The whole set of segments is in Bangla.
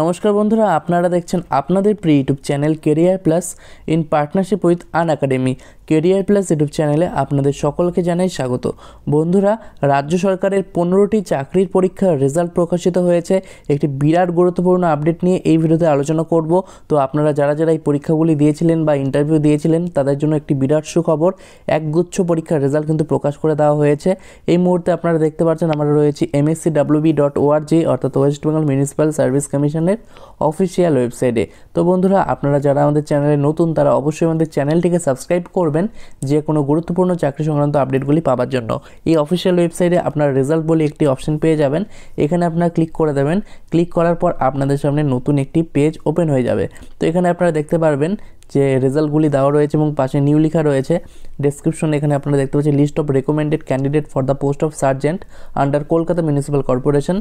নমস্কার বন্ধুরা আপনারা দেখছেন আপনাদের প্রিয় YouTube channel career plus in partnership with Unacademy career plus YouTube চ্যানেলে আপনাদের সকলকে জানাই স্বাগত বন্ধুরা রাজ্য সরকারের পনেরোটি চাকরির পরীক্ষার রেজাল্ট প্রকাশিত হয়েছে একটি বিরাট গুরুত্বপূর্ণ আপডেট নিয়ে এই ভিডিওতে আলোচনা করব তো আপনারা যারা যারা এই পরীক্ষাগুলি দিয়েছিলেন বা ইন্টারভিউ দিয়েছিলেন তাদের জন্য একটি বিরাট সুখবর একগুচ্ছ পরীক্ষার রেজাল্ট কিন্তু প্রকাশ করে দেওয়া হয়েছে এই মুহূর্তে আপনারা দেখতে পাচ্ছেন আমরা C MSC WB dot ORG অর্থাৎ ওয়েস্ট বেঙ্গল মিউনিসিপ্যাল সার্ভিস কমিশনের অফিসিয়াল ওয়েবসাইটে তো বন্ধুরা আপনারা যারা আমাদের চ্যানেলে নতুন তারা অবশ্যই আমাদের চ্যানেলটিকে সাবস্ক্রাইব করবেন পারবেন যে কোনো গুরুত্বপূর্ণ চাকরি সংক্রান্ত আপডেটগুলি পাওয়ার জন্য এই অফিসিয়াল ওয়েবসাইটে আপনার রেজাল্ট বলে একটি অপশন পেয়ে যাবেন এখানে আপনার ক্লিক করে দেবেন ক্লিক করার পর আপনাদের সামনে নতুন একটি পেজ ওপেন হয়ে যাবে তো এখানে আপনারা দেখতে পারবেন যে রেজাল্টগুলি দেওয়া রয়েছে এবং পাশে নিউ লেখা রয়েছে ডেসক্রিপশন এখানে আপনারা দেখতে পাচ্ছেন list of recommended candidate for the post of sergeant under Kolkata municipal corporation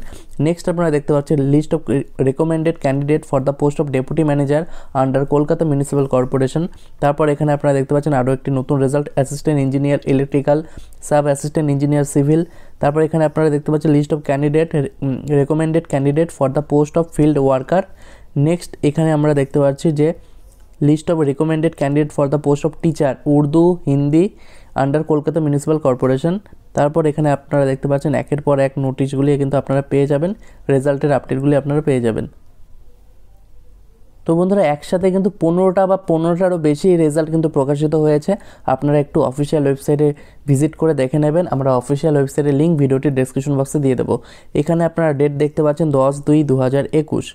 next আপনারা দেখতে পাচ্ছেন list of recommended candidate for the post of deputy manager under Kolkata municipal corporation তারপর এখানে আপনারা দেখতে পাচ্ছেন আরও একটি নতুন result assistant engineer electrical sub assistant engineer civil তারপর এখানে আপনারা দেখতে পাচ্ছেন list of candidate recommended candidate for the post of field worker next এখানে আমরা দেখতে পাচ্ছি যে list of recommended candidate for the post of teacher Urdu Hindi under Kolkata municipal corporation তারপর এখানে আপনারা দেখতে পাচ্ছেন একের পর এক নোটিশগুলি কিন্তু আপনারা পেয়ে যাবেন রেজাল্টের আপডেটগুলি আপনারা পেয়ে যাবেন তো বন্ধুরা একসাথে কিন্তু পনেরোটা বা পনেরোটারও বেশি রেজাল্ট কিন্তু প্রকাশিত হয়েছে আপনারা একটু অফিসিয়াল ওয়েবসাইটে ভিজিট করে দেখে নেবেন আমরা অফিসিয়াল ওয়েবসাইটের লিঙ্ক ভিডিওটি ডেসক্রিপশন বক্সে দিয়ে দেবো এখানে আপনারা ডেট দেখতে পাচ্ছেন দশ দুই দু হাজার একুশ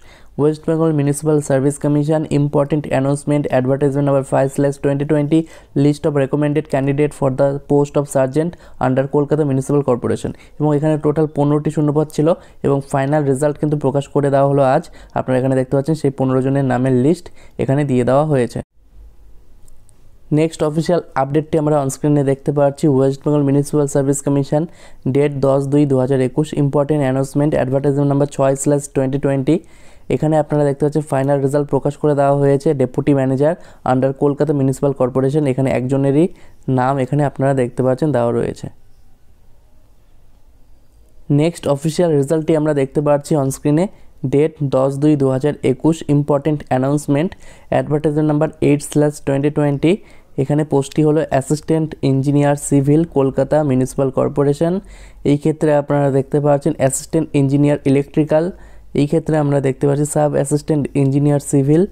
West Bengal municipal service commission important announcement advertisement number five slash twenty twenty list of recommended candidate for the post of sergeant under Kolkata municipal corporation এবং এখানে টোটাল পনেরোটি শূন্যপদ ছিল এবং ফাইনাল রেজাল্ট কিন্তু প্রকাশ করে দেওয়া হলো আজ আপনারা এখানে দেখতে পাচ্ছেন সেই পনেরো জনের নামের লিস্ট এখানে দিয়ে দেওয়া হয়েছে নেক্সট অফিসিয়াল আপডেটটি আমরা অনস্ক্রিনে দেখতে পাচ্ছি West Bengal municipal service commission date দশ দুই দু হাজার একুশ ইম্পর্টেন্ট অ্যানাউন্সমেন্ট অ্যাডভার্টাইজমেন্ট নাম্বার ছয় স্ল্যাশ টোয়েন্টি টোয়েন্টি এখানে আপনারা দেখতে পাচ্ছেন ফাইনাল রেজাল্ট প্রকাশ করে দেওয়া হয়েছে deputy manager under Kolkata municipal corporation এখানে একজনেরই নাম এখানে আপনারা দেখতে পাচ্ছেন দেওয়া রয়েছে নেক্সট অফিসিয়াল রেজাল্টটি আমরা দেখতে পাচ্ছি অনস্ক্রিনে ডেট দশ দুই দু হাজার একুশ important announcement advertisement number eight slash twenty twenty এখানে পোস্টটি হলো assistant engineer civil Kolkata municipal corporation এই ক্ষেত্রে আপনারা দেখতে পাচ্ছেন অ্যাসিস্ট্যান্ট ইঞ্জিনিয়ার ইলেকট্রিক্যাল এই ক্ষেত্রে আমরা দেখতে পাচ্ছি সাব অ্যাসিস্ট্যান্ট ইঞ্জিনিয়ার সিভিল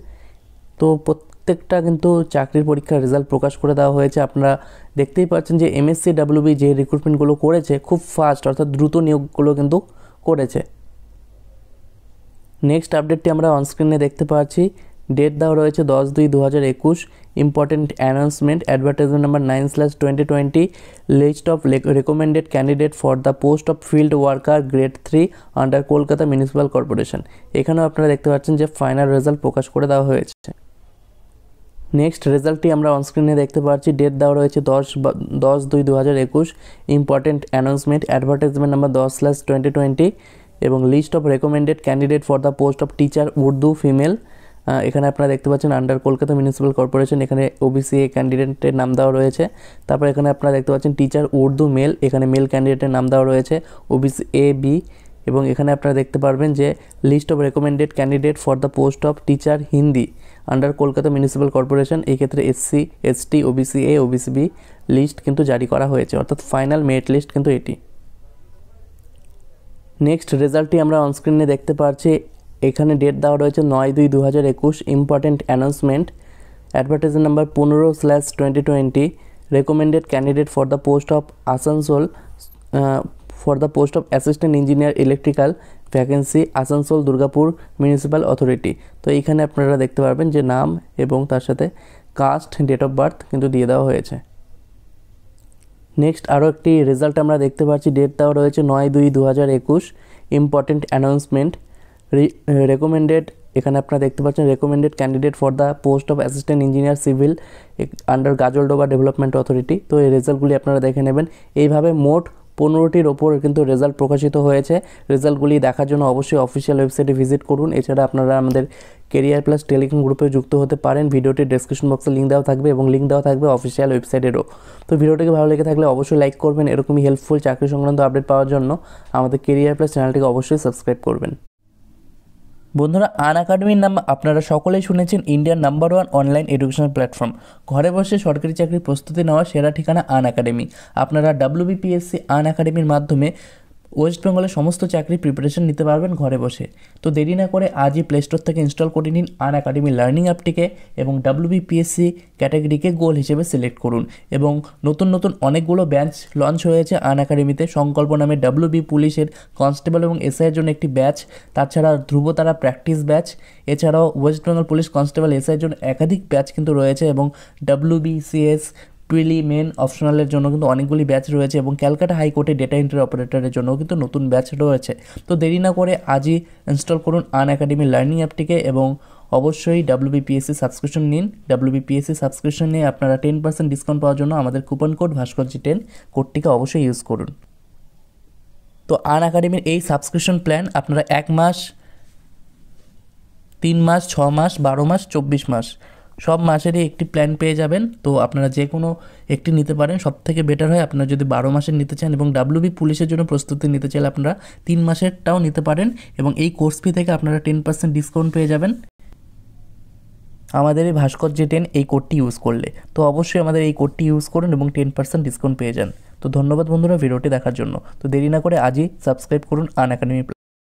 তো প্রত্যেকটা কিন্তু চাকরির পরীক্ষার রেজাল্ট প্রকাশ করে দেওয়া হয়েছে আপনারা দেখতেই পাচ্ছেন যে এমএসসি ডাব্লিউবি যে রিক্রুটমেন্টগুলো করেছে খুব ফাস্ট অর্থাৎ দ্রুত নিয়োগগুলো কিন্তু করেছে নেক্সট আপডেটটি আমরা অনস্ক্রিনে দেখতে পাচ্ছি ডেট দেওয়া রয়েছে দশ দুই দু হাজার একুশ important announcement advertisement number nine slash twenty twenty list of recommended candidate for the post of field worker grade three under Kolkata municipal corporation এখানেও আপনারা দেখতে পাচ্ছেন যে ফাইনাল রেজাল্ট প্রকাশ করে দেওয়া হয়েছে নেক্সট রেজাল্টটি আমরা অনস্ক্রিনে দেখতে পাচ্ছি ডেট দেওয়া রয়েছে দশ দশ দুই দু হাজার একুশ ইম্পর্টেন্ট অ্যানাউন্সমেন্ট অ্যাডভার্টাইজমেন্ট নাম্বার দশ স্ল্যাশ টোয়েন্টি টোয়েন্টি এবং list of recommended candidate for the post of teacher Urdu female এখানে আপনারা দেখতে পাচ্ছেন আন্ডার কলকাতা মিউনিসিপ্যাল কর্পোরেশন এখানে ওবিসি ক্যান্ডিডেটের নাম দেওয়া রয়েছে তারপর এখানে আপনারা দেখতে পাচ্ছেন টিচার উর্দু মেল এখানে মেল ক্যান্ডিডেটের নাম দেওয়া রয়েছে ওবিসি এ বি এবং এখানে আপনারা দেখতে পারবেন যে list of recommended candidate for the post of teacher Hindi under Kolkata municipal corporation এক্ষেত্রে SC ST OBC A OBC B list কিন্তু জারি করা হয়েছে অর্থাৎ ফাইনাল মেরিট লিস্ট কিন্তু এটি নেক্সট রেজাল্টটি আমরা অনস্ক্রিনে দেখতে পাচ্ছি এখানে ডেট দেওয়া রয়েছে নয় দুই দু হাজার একুশ ইম্পর্টেন্ট অ্যানাউন্সমেন্ট অ্যাডভার্টাইজমেন্ট নাম্বার পনেরো slash twenty twenty recommended candidate for the post of Asansol for the post of assistant engineer electrical vacancy Asansol Durgapur municipal authority তো এইখানে আপনারা দেখতে পারবেন যে নাম এবং তার সাথে কাস্ট ডেট অফ বার্থ কিন্তু দিয়ে দেওয়া হয়েছে নেক্সট আরও একটি রেজাল্ট আমরা দেখতে পাচ্ছি ডেট দেওয়া রয়েছে নয় দুই দু হাজার একুশ ইম্পর্টেন্ট অ্যানাউন্সমেন্ট রেকমেন্ডেড এখানে আপনারা দেখতে পাচ্ছেন recommended candidate for the post of assistant engineer civil under Gajoldoba development authority তো এই রেজাল্টগুলি আপনারা দেখে নেবেন এইভাবে মোট পনেরোটির ওপর কিন্তু রেজাল্ট প্রকাশিত হয়েছে রেজাল্টগুলি দেখার জন্য অবশ্যই অফিসিয়াল ওয়েবসাইটে ভিজিট করুন এছাড়া আপনারা আমাদের কেরিয়ার প্লাস টেলিগ্রাম গ্রুপে যুক্ত হতে পারেন ভিডিওটির ডিসক্রিপশন বক্সে লিঙ্ক দেওয়া থাকবে এবং লিঙ্ক দেওয়া থাকবে অফিসিয়াল ওয়েবসাইটেরও তো ভিডিওটিকে ভালো লেগে থাকলে অবশ্যই লাইক করবেন এরকমই হেল্পফুল চাকরি সংক্রান্ত আপডেট পাওয়ার জন্য আমাদের কেরিয়ার প্লাস চ্যানেলটিকে অবশ্যই সাবস্ক্রাইব করবেন বন্ধুরা আন একাডেমির নাম আপনারা সকলেই শুনেছেন ইন্ডিয়ার number one online educational platform ঘরে বসে সরকারি চাকরির প্রস্তুতি নেওয়া সেরা ঠিকানা আন একাডেমি আপনারা ডাব্লিউবিপিএসসি আন একাডেমির মাধ্যমে ওয়েস্ট বেঙ্গলের সমস্ত চাকরির প্রিপারেশন নিতে পারবেন ঘরে বসে তো দেরি না করে আজই প্লে স্টোর থেকে ইনস্টল করে নিন আন একাডেমি লার্নিং অ্যাপটিকে এবং ডাব্লিউবিপিএসসি ক্যাটাগরিকে গোল হিসেবে সিলেক্ট করুন এবং নতুন নতুন অনেকগুলো ব্যাচ লঞ্চ হয়েছে আন একাডেমিতে সংকল্প নামে ডাব্লিউবি পুলিশের কনস্টেবল এবং এসআইয়ের জন্য একটি ব্যাচ তাছাড়া ধ্রুবতারা প্র্যাকটিস ব্যাচ এছাড়াও ওয়েস্ট বেঙ্গল পুলিশ কনস্টেবল এসআইয়ের জন্য একাধিক ব্যাচ কিন্তু রয়েছে এবং ডাব্লিউবিসিএস টুয়েলি মেন অপশনালের জন্য কিন্তু অনেকগুলি ব্যাচ রয়েছে এবং ক্যালকাটা হাইকোর্টে ডেটা এন্ট্রি অপারেটরের জন্য কিন্তু নতুন ব্যাচ রয়েছে তো দেরি না করে আজই ইনস্টল করুন আন একাডেমি লার্নিং অ্যাপটিকে এবং অবশ্যই ডাব্লিউবিপিএসসি সাবস্ক্রিপশন নিন ডাব্লিউবিপিএসসি সাবস্ক্রিপশন নিয়ে আপনারা টেন পার্সেন্ট ডিসকাউন্ট পাওয়ার জন্য আমাদের কুপন কোড ভাস্করজি টেন কোডটিকে অবশ্যই ইউজ করুন তো আন একাডেমির এই সাবস্ক্রিপশন প্ল্যান আপনারা এক মাস তিন মাস ছ মাস বারো মাস চব্বিশ মাস সব মাসেরই একটি প্ল্যান পেয়ে যাবেন তো আপনারা যে কোনো একটি নিতে পারেন সব থেকে বেটার হয় আপনারা যদি বারো মাসের নিতে চান এবং ডাব্লিউবি পুলিশের জন্য প্রস্তুতি নিতে চাইলে আপনারা তিন মাসেরটাও নিতে পারেন এবং এই কোর্স ফি থেকে আপনারা টেন পার্সেন্ট ডিসকাউন্ট পেয়ে যাবেন আমাদের এই ভাস্কর যে টেন এই কোডটি ইউজ করলে তো অবশ্যই আমাদের এই কোডটি ইউজ করুন এবং টেন পার্সেন্ট ডিসকাউন্ট পেয়ে যান তো ধন্যবাদ বন্ধুরা ভিডিওটি দেখার জন্য তো দেরি না করে আজই সাবস্ক্রাইব করুন আন একাডেমি